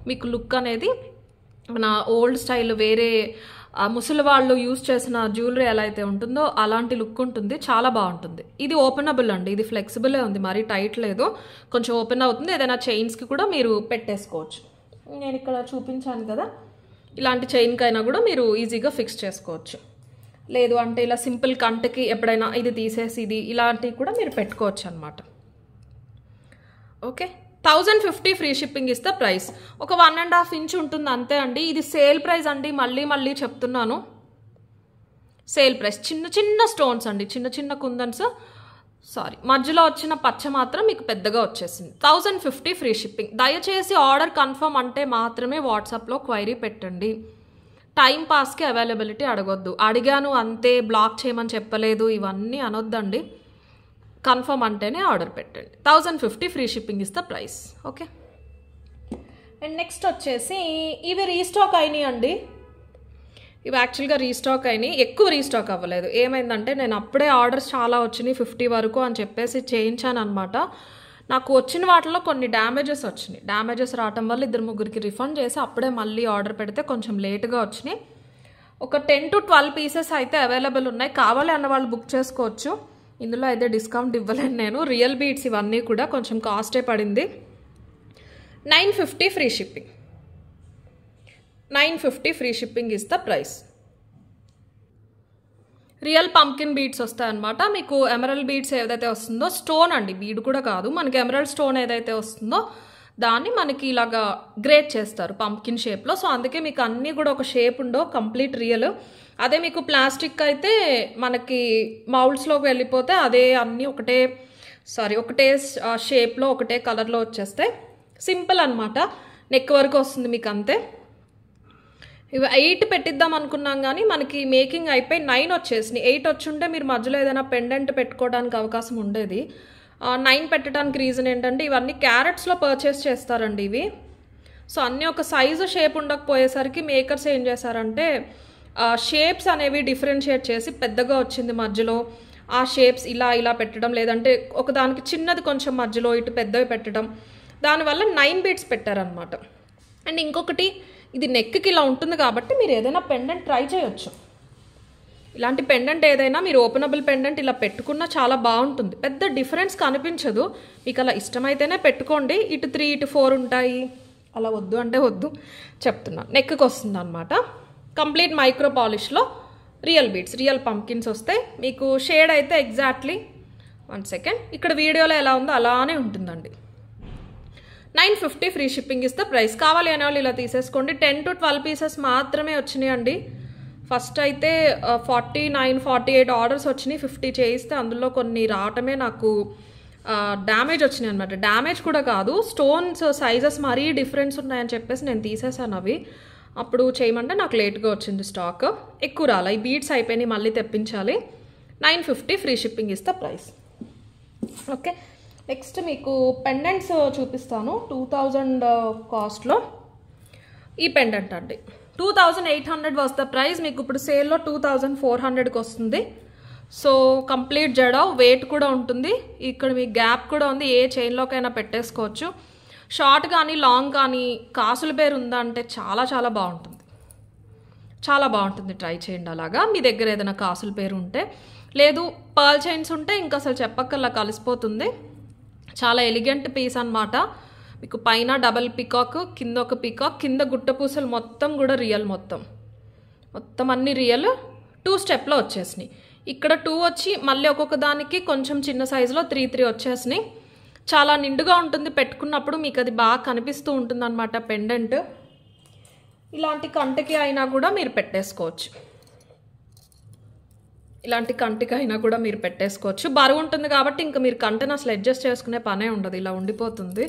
మీకు లుక్ అనేది మన ఓల్డ్ స్టైల్ వేరే ఆ ముసలి వాళ్ళు యూజ్ చేసిన జ్యువెలరీ ఎలా అయితే ఉంటుందో అలాంటి లుక్ ఉంటుంది చాలా బాగుంటుంది ఇది ఓపెనబుల్ అండి ఇది ఫ్లెక్సిబులే ఉంది మరీ టైట్ లేదు కొంచెం ఓపెన్ అవుతుంది ఏదైనా చైన్స్కి కూడా మీరు పెట్టేసుకోవచ్చు నేను ఇక్కడ చూపించాను కదా ఇలాంటి చైన్కైనా కూడా మీరు ఈజీగా ఫిక్స్ చేసుకోవచ్చు లేదు అంటే ఇలా సింపుల్ కంటకి ఎప్పుడైనా ఇది తీసేసి ఇది ఇలాంటివి కూడా మీరు పెట్టుకోవచ్చు అనమాట okay thousand fifty free shipping ఇస్తే ప్రైస్ ఒక వన్ అండ్ హాఫ్ ఇంచ్ ఉంటుంది అంతే అండి ఇది సేల్ ప్రైస్ అండి మళ్ళీ మళ్ళీ చెప్తున్నాను సేల్ ప్రైస్ చిన్న చిన్న స్టోన్స్ అండి చిన్న చిన్న కుందన్స్ సారీ మధ్యలో వచ్చిన పచ్చ మాత్రం మీకు పెద్దగా వచ్చేసింది థౌజండ్ ఫిఫ్టీ ఫ్రీ షిప్పింగ్ దయచేసి ఆర్డర్ కన్ఫర్మ్ అంటే మాత్రమే వాట్సాప్లో క్వైరీ పెట్టండి టైం పాస్కి అవైలబిలిటీ అడగొద్దు అడిగాను అంతే బ్లాక్ చేయమని చెప్పలేదు ఇవన్నీ అనొద్దండి కన్ఫర్మ్ అంటేనే ఆర్డర్ పెట్టండి thousand fifty free shipping is the price okay and next వచ్చేసి ఇవి రీస్టాక్ అయినాయి అండి ఇవి యాక్చువల్గా రీస్టాక్ అయినాయి ఎక్కువ రీస్టాక్ అవ్వలేదు ఏమైందంటే నేను అప్పుడే ఆర్డర్స్ చాలా వచ్చినాయి ఫిఫ్టీ వరకు అని చెప్పేసి చేయించాను అనమాట నాకు వచ్చిన వాటిలో కొన్ని డ్యామేజెస్ వచ్చినాయి డ్యామేజెస్ రావటం వల్ల ఇద్దరు ముగ్గురికి రిఫండ్ చేసి అప్పుడే మళ్ళీ ఆర్డర్ పెడితే కొంచెం లేట్గా వచ్చినాయి ఒక టెన్ టు ట్వెల్వ్ పీసెస్ అయితే అవైలబుల్ ఉన్నాయి కావాలి అన్న వాళ్ళు బుక్ చేసుకోవచ్చు ఇందులో అయితే డిస్కౌంట్ ఇవ్వలేను నేను రియల్ బీట్స్ ఇవన్నీ కూడా కొంచెం కాస్టే పడింది nine fifty free shipping nine fifty free shipping is the price real pumpkin beads వస్తాయన్నమాట మీకు ఎమరల్ బీడ్స్ ఏదైతే వస్తుందో స్టోన్ అండి బీడ్ కూడా కాదు మనకి ఎమరల్ స్టోన్ ఏదైతే వస్తుందో దాన్ని మనకి ఇలాగా గ్రేట్ చేస్తారు పంప్కిన్ షేప్లో సో అందుకే మీకు అన్నీ కూడా ఒక షేప్ ఉండో కంప్లీట్ రియల్ అదే మీకు ప్లాస్టిక్ అయితే మనకి మౌల్స్లోకి వెళ్ళిపోతే అదే అన్నీ ఒకటే సారీ ఒకటే షేప్లో ఒకటే కలర్లో వచ్చేస్తే సింపుల్ అనమాట నెక్ వరకు వస్తుంది మీకు అంతే ఇవి ఎయిట్ పెట్టిద్దాం అనుకున్నాం కానీ మనకి మేకింగ్ అయిపోయి నైన్ వచ్చేసింది ఎయిట్ ఉంటే మీరు మధ్యలో ఏదైనా పెండెంట్ పెట్టుకోవడానికి అవకాశం ఉండేది నైన్ పెట్టడానికి రీజన్ ఏంటంటే ఇవన్నీ క్యారెట్స్లో పర్చేస్ చేస్తారండి ఇవి సో అన్నీ ఒక సైజు షేప్ ఉండకపోయేసరికి మేకర్స్ ఏం చేశారంటే షేప్స్ అనేవి డిఫరెన్షియేట్ చేసి పెద్దగా వచ్చింది మధ్యలో ఆ షేప్స్ ఇలా ఇలా పెట్టడం లేదంటే ఒకదానికి చిన్నది కొంచెం మధ్యలో ఇటు పెద్దవి పెట్టడం దానివల్ల నైన్ బీట్స్ పెట్టారనమాట అండ్ ఇంకొకటి ఇది నెక్కి ఇలా ఉంటుంది కాబట్టి మీరు ఏదైనా పెండెంట్ ట్రై చేయొచ్చు ఇలాంటి పెండెంట్ ఏదైనా మీరు ఓపెనబుల్ పెండెంట్ ఇలా పెట్టుకున్నా చాలా బాగుంటుంది పెద్ద డిఫరెన్స్ కనిపించదు మీకు అలా ఇష్టమైతేనే పెట్టుకోండి ఇటు త్రీ ఇటు ఫోర్ ఉంటాయి అలా వద్దు అంటే వద్దు చెప్తున్నాను నెక్కి వస్తుంది అనమాట కంప్లీట్ మైక్రో పాలిష్లో రియల్ బీట్స్ రియల్ పంకిన్స్ వస్తాయి మీకు షేడ్ అయితే ఎగ్జాక్ట్లీ వన్ సెకండ్ ఇక్కడ వీడియోలో ఎలా ఉందో అలానే ఉంటుందండి నైన్ ఫిఫ్టీ ఫ్రీ షిప్పింగ్ ఇస్తే ప్రైస్ కావాలి అనే వాళ్ళు ఇలా తీసేసుకోండి టెన్ టు ట్వెల్వ్ పీసెస్ మాత్రమే వచ్చినాయండి ఫస్ట్ అయితే forty nine forty eight orders వచ్చినాయి ఫిఫ్టీ చేయిస్తే అందులో కొన్ని రావటమే నాకు డ్యామేజ్ వచ్చినాయి అనమాట డ్యామేజ్ కూడా కాదు స్టోన్స్ సైజెస్ మరీ డిఫరెన్స్ ఉన్నాయని చెప్పేసి నేను తీసేసాను అవి అప్పుడు చేయమంటే నాకు లేట్గా వచ్చింది స్టాక్ ఎక్కువ రాలి ఈ బీడ్స్ అయిపోయినాయి మళ్ళీ తెప్పించాలి నైన్ ఫిఫ్టీ ఫ్రీ షిప్పింగ్ ఇస్తా ప్రైస్ ఓకే నెక్స్ట్ మీకు పెండెంట్స్ చూపిస్తాను టూ థౌజండ్ కాస్ట్లో ఈ పెండెంట్ అండి two thousand eight hundred was price మీకు ఇప్పుడు సేల్లో టూ థౌజండ్ ఫోర్ హండ్రెడ్కి వస్తుంది సో కంప్లీట్ జడ వెయిట్ కూడా ఉంటుంది ఇక్కడ మీ గ్యాప్ కూడా ఉంది ఏ చైన్లోకైనా పెట్టేసుకోవచ్చు షార్ట్ కానీ లాంగ్ కానీ కాసుల పేరు ఉందా అంటే చాలా చాలా బాగుంటుంది చాలా బాగుంటుంది ట్రై చేయండి అలాగా మీ దగ్గర ఏదైనా కాసుల పేరు ఉంటే లేదు పర్ల్ చైన్స్ ఉంటే ఇంకా అసలు చెప్పక్కర్లా కలిసిపోతుంది చాలా ఎలిగెంట్ పీస్ అనమాట మీకు పైన డబల్ పికాక్ కింద ఒక పికాక్ కింద గుట్టపూసలు మొత్తం కూడా రియల్ మొత్తం మొత్తం అన్ని రియల్ టూ స్టెప్లో వచ్చేసినాయి ఇక్కడ టూ వచ్చి మళ్ళీ ఒక్కొక్క దానికి కొంచెం చిన్న సైజులో త్రీ త్రీ వచ్చేసినాయి చాలా నిండుగా ఉంటుంది పెట్టుకున్నప్పుడు మీకు అది బాగా కనిపిస్తూ ఉంటుంది అనమాట పెండెంట్ ఇలాంటి కంటకి అయినా కూడా మీరు పెట్టేసుకోవచ్చు ఇలాంటి కంటికైనా కూడా మీరు పెట్టేసుకోవచ్చు బరువు ఉంటుంది కాబట్టి ఇంకా మీరు కంటను అసలు అడ్జస్ట్ చేసుకునే పనే ఉండదు ఇలా ఉండిపోతుంది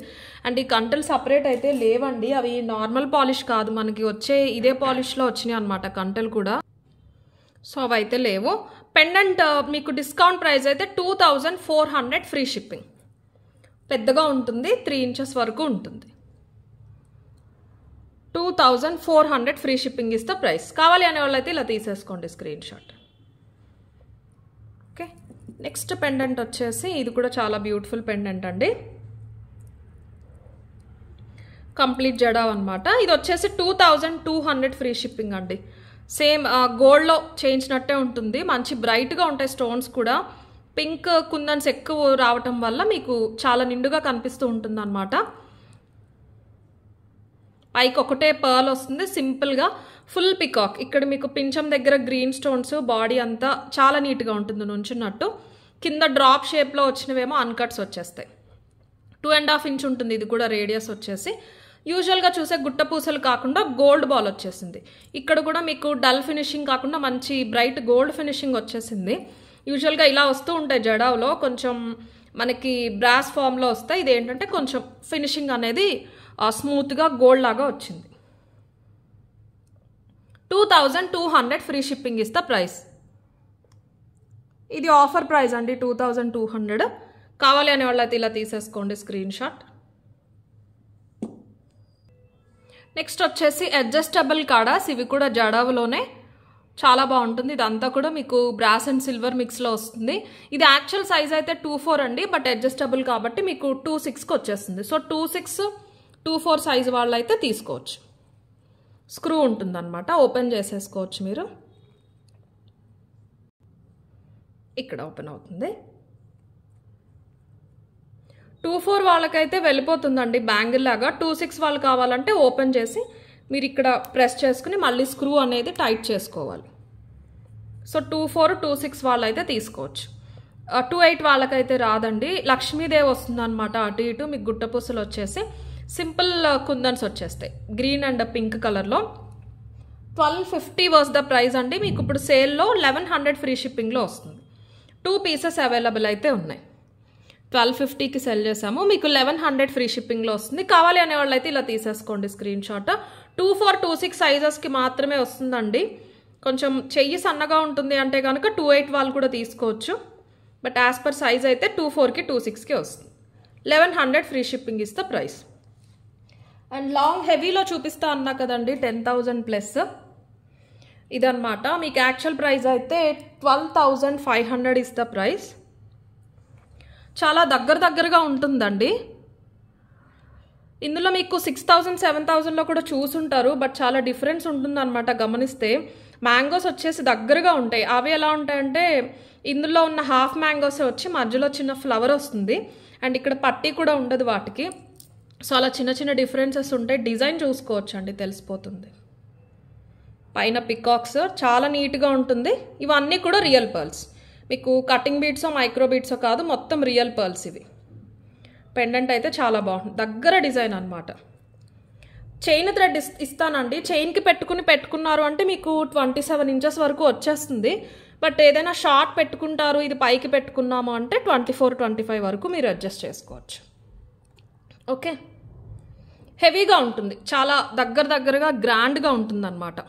అండ్ ఈ కంటలు సపరేట్ అయితే లేవండి అవి నార్మల్ పాలిష్ కాదు మనకి వచ్చే ఇదే పాలిష్లో వచ్చినాయి అనమాట కంటలు కూడా సో అవి uh, అయితే లేవు పెండెంట్ మీకు డిస్కౌంట్ ప్రైస్ అయితే two thousand four hundred free shipping పెద్దగా ఉంటుంది త్రీ ఇంచెస్ వరకు ఉంటుంది two thousand four hundred free shipping ఇస్తే ప్రైస్ కావాలి అనే వాళ్ళైతే ఇలా తీసేసుకోండి స్క్రీన్ షాట్ నెక్స్ట్ పెండెంట్ వచ్చేసి ఇది కూడా చాలా బ్యూటిఫుల్ పెండెంట్ అండి కంప్లీట్ జడా అనమాట ఇది వచ్చేసి two thousand two hundred free shipping అండి సేమ్ గోల్డ్లో చేయించినట్టే ఉంటుంది మంచి బ్రైట్గా ఉంటాయి స్టోన్స్ కూడా పింక్ కుందన్స్ ఎక్కువ రావటం వల్ల మీకు చాలా నిండుగా కనిపిస్తూ ఉంటుందన్నమాట పైకి ఒకటే పర్ల్ వస్తుంది సింపుల్గా ఫుల్ పికాక్ ఇక్కడ మీకు పించం దగ్గర గ్రీన్ స్టోన్స్ బాడీ అంతా చాలా నీట్గా ఉంటుంది నుంచున్నట్టు కింద డ్రాప్ షేప్లో వచ్చినవేమో అన్కట్స్ వచ్చేస్తాయి టూ అండ్ హాఫ్ ఇంచ్ ఉంటుంది ఇది కూడా రేడియస్ వచ్చేసి యూజువల్గా చూసే గుట్ట పూసలు కాకుండా గోల్డ్ బాల్ వచ్చేసింది ఇక్కడ కూడా మీకు డల్ ఫినిషింగ్ కాకుండా మంచి బ్రైట్ గోల్డ్ ఫినిషింగ్ వచ్చేసింది యూజువల్గా ఇలా వస్తూ ఉంటాయి జడావులో కొంచెం మనకి బ్రాస్ ఫామ్లో వస్తాయి ఇది ఏంటంటే కొంచెం ఫినిషింగ్ అనేది స్మూత్గా గోల్డ్ లాగా వచ్చింది two thousand two hundred free shipping ఇస్తా ప్రైస్ ఇది ఆఫర్ ప్రైస్ అండి టూ థౌజండ్ టూ హండ్రెడ్ కావాలి అనే వాళ్ళైతే ఇలా తీసేసుకోండి స్క్రీన్షాట్ నెక్స్ట్ వచ్చేసి అడ్జస్టబుల్ కాడాస్ ఇవి కూడా జడావులోనే చాలా బాగుంటుంది ఇదంతా కూడా మీకు బ్రాస్ అండ్ సిల్వర్ మిక్స్లో వస్తుంది ఇది యాక్చువల్ సైజ్ అయితే టూ ఫోర్ అండి బట్ అడ్జస్టబుల్ కాబట్టి మీకు టూ సిక్స్కి వచ్చేస్తుంది so two six two four size వాళ్ళు అయితే తీసుకోవచ్చు స్క్రూ ఉంటుందన్నమాట ఓపెన్ చేసేసుకోవచ్చు మీరు ఇక్కడ ఓపెన్ అవుతుంది టూ ఫోర్ వాళ్ళకైతే వెళ్ళిపోతుందండి బ్యాంగిల్ లాగా టూ సిక్స్ వాళ్ళు కావాలంటే ఓపెన్ చేసి మీరు ఇక్కడ ప్రెస్ చేసుకుని మళ్ళీ స్క్రూ అనేది టైట్ చేసుకోవాలి so two four two six వాళ్ళైతే తీసుకోవచ్చు టూ ఎయిట్ వాళ్ళకైతే రాదండి లక్ష్మీదేవి వస్తుందన్నమాట అటు ఇటు మీకు గుట్టపూసలు వచ్చేసి సింపుల్ కుందన్స్ వచ్చేస్తాయి గ్రీన్ అండ్ పింక్ కలర్లో twelve fifty was the price అండి మీకు ఇప్పుడు సేల్లో లెవెన్ హండ్రెడ్ ఫ్రీ షిప్పింగ్లో వస్తుంది టూ పీసెస్ అవైలబుల్ అయితే ఉన్నాయి ట్వెల్వ్ ఫిఫ్టీకి సెల్ చేసాము మీకు లెవెన్ హండ్రెడ్ ఫ్రీ షిప్పింగ్లో వస్తుంది కావాలి అనే వాళ్ళు అయితే ఇలా తీసేసుకోండి screenshot two four two six సైజెస్కి మాత్రమే వస్తుందండి కొంచెం చెయ్యి సన్నగా ఉంటుంది అంటే కనుక టూ ఎయిట్ వాళ్ళు కూడా తీసుకోవచ్చు బట్ యాజ్ పర్ సైజ్ అయితే టూ ఫోర్కి టూ సిక్స్కి వస్తుంది లెవెన్ హండ్రెడ్ ఫ్రీ షిప్పింగ్ ఇస్తే ప్రైస్ అండ్ లాంగ్ హెవీలో చూపిస్తా అన్నా కదండి టెన్ థౌజండ్ ప్లస్ ఇదనమాట మీకు యాక్చువల్ ప్రైస్ అయితే twelve thousand five hundred is the price చాలా దగ్గర దగ్గరగా ఉంటుందండి ఇందులో మీకు సిక్స్ థౌజండ్ సెవెన్ థౌజండ్లో కూడా చూసుంటారు బట్ చాలా డిఫరెన్స్ ఉంటుందన్నమాట గమనిస్తే మ్యాంగోస్ వచ్చేసి దగ్గరగా ఉంటాయి అవి ఎలా ఉంటాయంటే ఇందులో ఉన్న హాఫ్ మ్యాంగోస్ వచ్చి మధ్యలో చిన్న ఫ్లవర్ వస్తుంది అండ్ ఇక్కడ పట్టి కూడా ఉండదు వాటికి సో అలా చిన్న చిన్న డిఫరెన్సెస్ ఉంటాయి డిజైన్ చూసుకోవచ్చు అండి తెలిసిపోతుంది పైన పికాక్స్ చాలా నీట్గా ఉంటుంది ఇవన్నీ కూడా రియల్ పర్ల్స్ మీకు కటింగ్ బీట్సో మైక్రో బీట్సో కాదు మొత్తం రియల్ పర్ల్స్ ఇవి పెండెంట్ అయితే చాలా బాగుంటుంది దగ్గర డిజైన్ అనమాట చైన్ థ్రెడ్ ఇస్ ఇస్తానండి చైన్కి పెట్టుకుని పెట్టుకున్నారు అంటే మీకు ట్వంటీ సెవెన్ ఇంచెస్ వరకు వచ్చేస్తుంది బట్ ఏదైనా షార్ట్ పెట్టుకుంటారు ఇది పైకి పెట్టుకున్నాము అంటే ట్వంటీ ఫోర్ ట్వంటీ ఫైవ్ వరకు మీరు అడ్జస్ట్ చేసుకోవచ్చు ఓకే హెవీగా ఉంటుంది చాలా దగ్గర దగ్గరగా గ్రాండ్గా ఉంటుందన్నమాట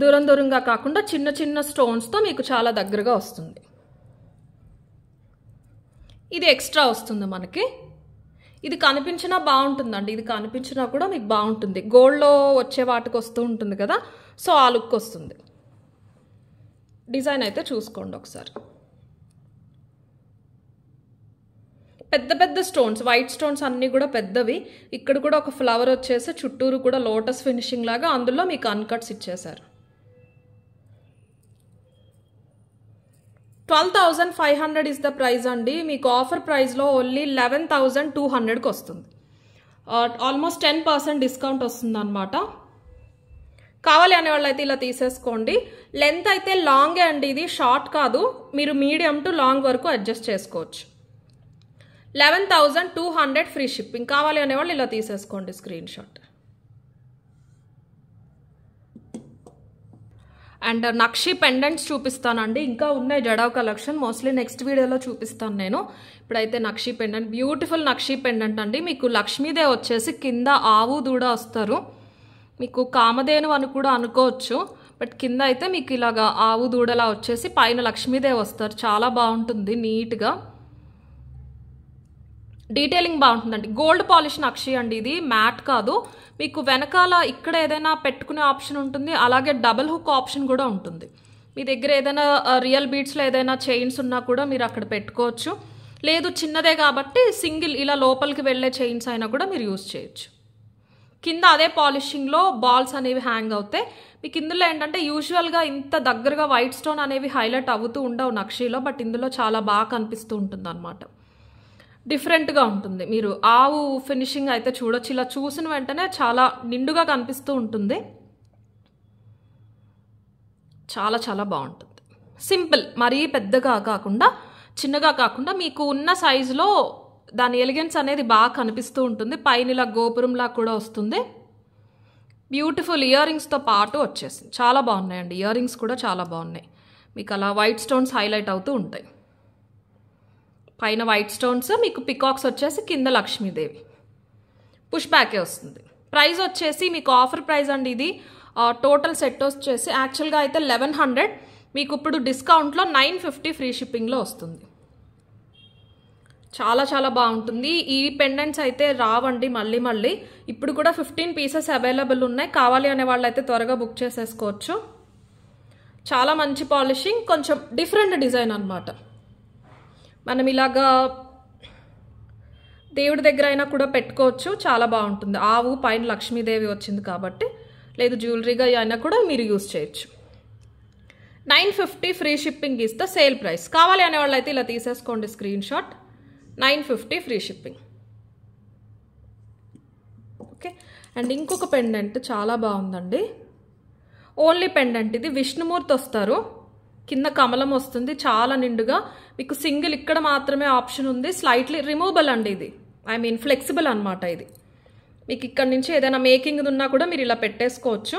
దూరం దూరంగా కాకుండా చిన్న చిన్న స్టోన్స్తో మీకు చాలా దగ్గరగా వస్తుంది ఇది ఎక్స్ట్రా వస్తుంది మనకి ఇది కనిపించినా బాగుంటుందండి ఇది కనిపించినా కూడా మీకు బాగుంటుంది గోల్డ్లో వచ్చే వాటికి వస్తూ ఉంటుంది కదా సో ఆ లుక్ వస్తుంది డిజైన్ అయితే చూసుకోండి ఒకసారి పెద్ద పెద్ద స్టోన్స్ వైట్ స్టోన్స్ అన్నీ కూడా పెద్దవి ఇక్కడ కూడా ఒక ఫ్లవర్ వచ్చేసి చుట్టూరు కూడా లోటస్ ఫినిషింగ్ లాగా అందులో మీకు అన్కట్స్ ఇచ్చేశారు twelve thousand five hundred is the price అండి మీకు ఆఫర్ ప్రైస్లో ఓన్లీ లెవెన్ థౌజండ్ టూ హండ్రెడ్కి వస్తుంది ఆల్మోస్ట్ టెన్ పర్సెంట్ డిస్కౌంట్ వస్తుంది అనమాట కావాలి అనేవాళ్ళు అయితే ఇలా తీసేసుకోండి లెంత్ అయితే లాంగే అండి ఇది షార్ట్ కాదు మీరు మీడియం టు లాంగ్ వరకు అడ్జస్ట్ చేసుకోవచ్చు eleven thousand two hundred free shipping కావాలి అనేవాళ్ళు ఇలా తీసేసుకోండి screenshot and nakshi pendants చూపిస్తానండి ఇంకా ఉన్నాయి జడావ్ కలెక్షన్ మోస్ట్లీ నెక్స్ట్ వీడియోలో చూపిస్తాను నేను ఇప్పుడైతే నక్షి పెండెంట్ బ్యూటిఫుల్ నక్షి పెండెంట్ అండి మీకు లక్ష్మీదేవి వచ్చేసి కింద ఆవు దూడ వస్తారు మీకు కామధేను అని కూడా అనుకోవచ్చు బట్ కింద అయితే మీకు ఇలాగా ఆవు దూడలా వచ్చేసి పైన లక్ష్మీదేవి వస్తారు చాలా బాగుంటుంది నీట్గా డీటెయిలింగ్ బాగుంటుందండి గోల్డ్ పాలిష్ నక్షి అండి ఇది మ్యాట్ కాదు మీకు వెనకాల ఇక్కడ ఏదైనా పెట్టుకునే ఆప్షన్ ఉంటుంది అలాగే డబుల్ హుక్ ఆప్షన్ కూడా ఉంటుంది మీ దగ్గర ఏదైనా రియల్ బీట్స్లో ఏదైనా చైన్స్ ఉన్నా కూడా మీరు అక్కడ పెట్టుకోవచ్చు లేదు చిన్నదే కాబట్టి సింగిల్ ఇలా లోపలికి వెళ్ళే చైన్స్ అయినా కూడా మీరు యూజ్ చేయొచ్చు కింద అదే పాలిషింగ్లో బాల్స్ అనేవి హ్యాంగ్ అవుతాయి మీకు ఇందులో ఏంటంటే యూజువల్గా ఇంత దగ్గరగా వైట్ స్టోన్ అనేవి హైలైట్ అవుతూ ఉండవు నక్షీలో బట్ ఇందులో చాలా బాగా కనిపిస్తూ ఉంటుంది అనమాట డిఫరెంట్గా ఉంటుంది మీరు ఆవు ఫినిషింగ్ అయితే చూడొచ్చు ఇలా చూసిన వెంటనే చాలా నిండుగా కనిపిస్తూ ఉంటుంది చాలా చాలా బాగుంటుంది సింపుల్ మరీ పెద్దగా కాకుండా చిన్నగా కాకుండా మీకు ఉన్న సైజులో దాని ఎలిగెన్స్ అనేది బాగా కనిపిస్తూ ఉంటుంది పైన ఇలా గోపురంలా కూడా వస్తుంది బ్యూటిఫుల్ ఇయర్ రింగ్స్తో పాటు వచ్చేసింది చాలా బాగున్నాయండి ఇయర్ రింగ్స్ కూడా చాలా బాగున్నాయి మీకు అలా వైట్ స్టోన్స్ హైలైట్ అవుతూ ఉంటాయి పైన వైట్ స్టోన్స్ మీకు పికాక్స్ వచ్చేసి కింద లక్ష్మీదేవి పుష్ బ్యాకే వస్తుంది ప్రైస్ వచ్చేసి మీకు ఆఫర్ ప్రైస్ అండి ఇది టోటల్ సెట్ వచ్చేసి యాక్చువల్గా అయితే లెవెన్ హండ్రెడ్ మీకు ఇప్పుడు డిస్కౌంట్లో నైన్ ఫిఫ్టీ ఫ్రీ షిప్పింగ్లో వస్తుంది చాలా చాలా బాగుంటుంది ఈ పెండెంట్స్ అయితే రావండి మళ్ళీ మళ్ళీ ఇప్పుడు కూడా ఫిఫ్టీన్ పీసెస్ అవైలబుల్ ఉన్నాయి కావాలి అనే వాళ్ళు అయితే త్వరగా బుక్ చేసేసుకోవచ్చు చాలా మంచి పాలిషింగ్ కొంచెం డిఫరెంట్ డిజైన్ అనమాట మనం ఇలాగా దేవుడి దగ్గర అయినా కూడా పెట్టుకోవచ్చు చాలా బాగుంటుంది ఆవు పైన లక్ష్మీదేవి వచ్చింది కాబట్టి లేదు జ్యువెలరీగా అయినా కూడా మీరు యూజ్ చేయొచ్చు nine fifty free shipping is the sale price కావాలి అనేవాళ్ళు అయితే ఇలా తీసేసుకోండి screenshot nine fifty free shipping okay and ఇంకొక పెండెంట్ చాలా బాగుందండి ఓన్లీ పెండెంట్ ఇది విష్ణుమూర్తి వస్తారు కింద కమలం వస్తుంది చాలా నిండుగా మీకు సింగిల్ ఇక్కడ మాత్రమే ఆప్షన్ ఉంది స్లైట్లీ రిమూవబుల్ అండి ఇది ఐ మీన్ ఫ్లెక్సిబుల్ అనమాట ఇది మీకు ఇక్కడ నుంచి ఏదైనా మేకింగ్ ఉన్నా కూడా మీరు ఇలా పెట్టేసుకోవచ్చు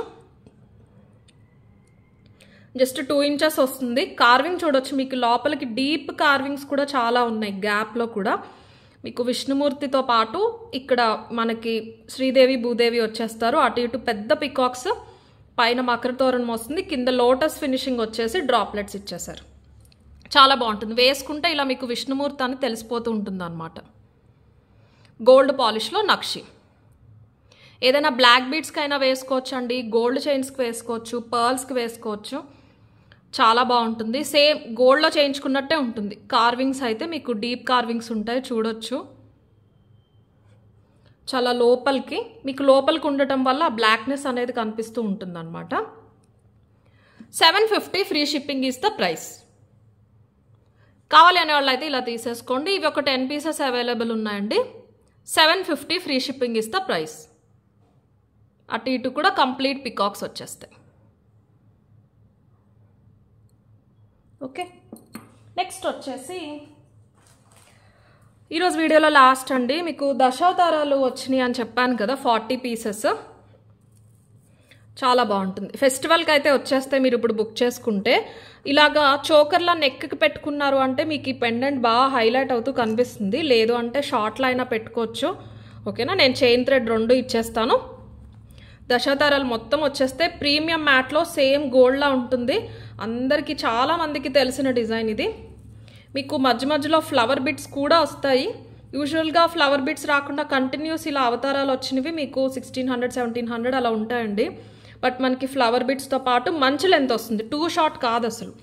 జస్ట్ టూ ఇంచెస్ వస్తుంది కార్వింగ్ చూడవచ్చు మీకు లోపలికి డీప్ కార్వింగ్స్ కూడా చాలా ఉన్నాయి గ్యాప్లో కూడా మీకు విష్ణుమూర్తితో పాటు ఇక్కడ మనకి శ్రీదేవి భూదేవి వచ్చేస్తారు అటు ఇటు పెద్ద పికాక్స్ పైన మకర తోరణం వస్తుంది కింద లోటస్ ఫినిషింగ్ వచ్చేసి డ్రాప్లెట్స్ ఇచ్చేసారు చాలా బాగుంటుంది వేసుకుంటే ఇలా మీకు విష్ణుమూర్తి అని తెలిసిపోతూ ఉంటుంది అనమాట గోల్డ్ పాలిష్లో నక్షి ఏదైనా బ్లాక్ బీడ్స్కి అయినా వేసుకోవచ్చు అండి గోల్డ్ చైన్స్కి వేసుకోవచ్చు పర్ల్స్కి వేసుకోవచ్చు చాలా బాగుంటుంది సేమ్ గోల్డ్లో చేయించుకున్నట్టే ఉంటుంది కార్వింగ్స్ అయితే మీకు డీప్ కార్వింగ్స్ ఉంటాయి చూడొచ్చు చాలా లోపలికి మీకు లోపలికి ఉండటం వల్ల బ్లాక్నెస్ అనేది కనిపిస్తూ ఉంటుంది అనమాట seven fifty free shipping is the price కావాలి అనే వాళ్ళు అయితే ఇలా తీసేసుకోండి ఇవి ఒక టెన్ పీసెస్ అవైలబుల్ ఉన్నాయండి seven fifty free shipping is the price అటు ఇటు కూడా కంప్లీట్ పికాక్స్ వచ్చేస్తాయి ఓకే నెక్స్ట్ వచ్చేసి ఈరోజు వీడియోలో లాస్ట్ అండి మీకు దశావతారాలు వచ్చినాయి అని చెప్పాను కదా ఫార్టీ పీసెస్ చాలా బాగుంటుంది ఫెస్టివల్కి అయితే వచ్చేస్తే మీరు ఇప్పుడు బుక్ చేసుకుంటే ఇలాగా చోకర్లా నెక్కి పెట్టుకున్నారు అంటే మీకు ఈ పెండెంట్ బాగా హైలైట్ అవుతూ కనిపిస్తుంది లేదు అంటే షార్ట్లో అయినా పెట్టుకోవచ్చు ఓకేనా నేను చైన్ థ్రెడ్ రెండు ఇచ్చేస్తాను దశాతారాలు మొత్తం వచ్చేస్తే ప్రీమియం మ్యాట్లో సేమ్ గోల్డ్లా ఉంటుంది అందరికీ చాలామందికి తెలిసిన డిజైన్ ఇది మీకు మధ్య మధ్యలో ఫ్లవర్ బిట్స్ కూడా వస్తాయి యూజువల్గా ఫ్లవర్ బిట్స్ రాకుండా కంటిన్యూస్ ఇలా అవతారాలు వచ్చినవి మీకు సిక్స్టీన్ హండ్రెడ్ సెవెంటీన్ హండ్రెడ్ అలా ఉంటాయండి బట్ మనకి ఫ్లవర్ బిట్స్తో పాటు మంచి లెంత్ వస్తుంది టూ షార్ట్ కాదు అసలు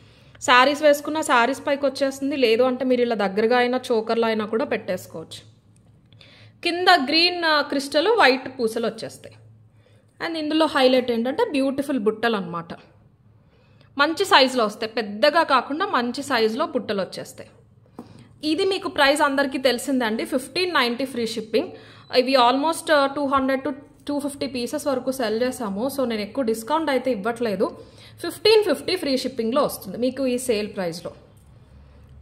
శారీస్ వేసుకున్న శారీస్ పైకి వచ్చేస్తుంది లేదు అంటే మీరు ఇలా దగ్గరగా అయినా చోకర్లో అయినా కూడా పెట్టేసుకోవచ్చు కింద గ్రీన్ క్రిస్టల్ వైట్ పూసలు వచ్చేస్తాయి అండ్ ఇందులో హైలైట్ ఏంటంటే బ్యూటిఫుల్ బుట్టలు అనమాట మంచి సైజులో వస్తాయి పెద్దగా కాకుండా మంచి సైజులో బుట్టలు వచ్చేస్తాయి ఇది మీకు ప్రైస్ అందరికీ తెలిసిందండి ఫిఫ్టీన్ నైంటీ ఫ్రీ షిప్పింగ్ ఇవి almost two hundred to two fifty pieces వరకు సెల్ చేసాము సో నేను ఎక్కువ డిస్కౌంట్ అయితే ఇవ్వట్లేదు ఫిఫ్టీన్ ఫిఫ్టీ ఫ్రీ షిప్పింగ్లో వస్తుంది మీకు ఈ సేల్ ప్రైస్లో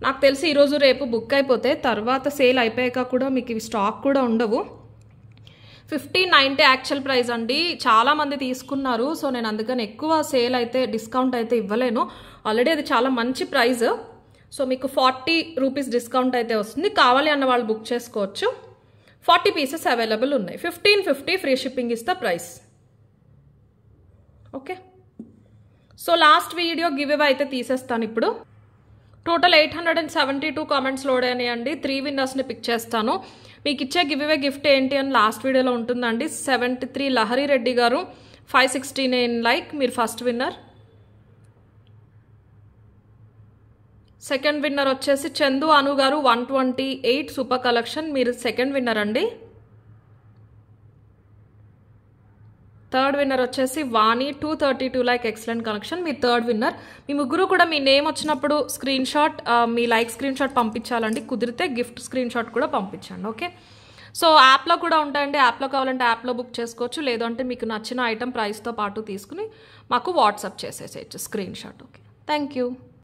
నాకు తెలిసి ఈరోజు రేపు బుక్ అయిపోతే తర్వాత సేల్ అయిపోయాక కూడా మీకు ఇవి స్టాక్ కూడా ఉండవు ఫిఫ్టీ నైంటీ యాక్చువల్ ప్రైస్ అండి చాలామంది తీసుకున్నారు సో నేను అందుకని ఎక్కువ సేల్ అయితే డిస్కౌంట్ అయితే ఇవ్వలేను ఆల్రెడీ అది చాలా మంచి ప్రైస్ సో మీకు ఫార్టీ రూపీస్ డిస్కౌంట్ అయితే వస్తుంది కావాలి అన్న వాళ్ళు బుక్ చేసుకోవచ్చు ఫార్టీ పీసెస్ అవైలబుల్ ఉన్నాయి fifteen fifty free shipping is the price okay so last video giveaway అయితే తీసేస్తాను ఇప్పుడు total eight hundred and seventy two comments load అయినాయండి త్రీ విన్నర్స్ని పిక్ చేస్తాను మీకు ఇచ్చే గివ్వే గిఫ్ట్ ఏంటి అని లాస్ట్ వీడియోలో ఉంటుందండి సెవెంటీ త్రీ లహరి రెడ్డి గారు ఫైవ్ సిక్స్టీ నైన్ లైక్ మీరు ఫస్ట్ విన్నర్ సెకండ్ విన్నర్ వచ్చేసి చందు అను గారు one twenty eight super collection మీరు సెకండ్ విన్నర్ అండి థర్డ్ విన్నర్ వచ్చేసి Vani two thirty two like excellent collection మీ థర్డ్ విన్నర్ మీ ముగ్గురు కూడా మీ నేమ్ వచ్చినప్పుడు స్క్రీన్ షాట్ మీ లైక్ స్క్రీన్ షాట్ పంపించాలండి కుదిరితే గిఫ్ట్ స్క్రీన్ షాట్ కూడా పంపించండి ఓకే సో యాప్లో కూడా ఉంటాయండి యాప్లో కావాలంటే యాప్లో బుక్ చేసుకోవచ్చు లేదంటే మీకు నచ్చిన ఐటెం ప్రైస్తో పాటు తీసుకుని మాకు వాట్సాప్ చేసేసేయచ్చు screenshot okay thank you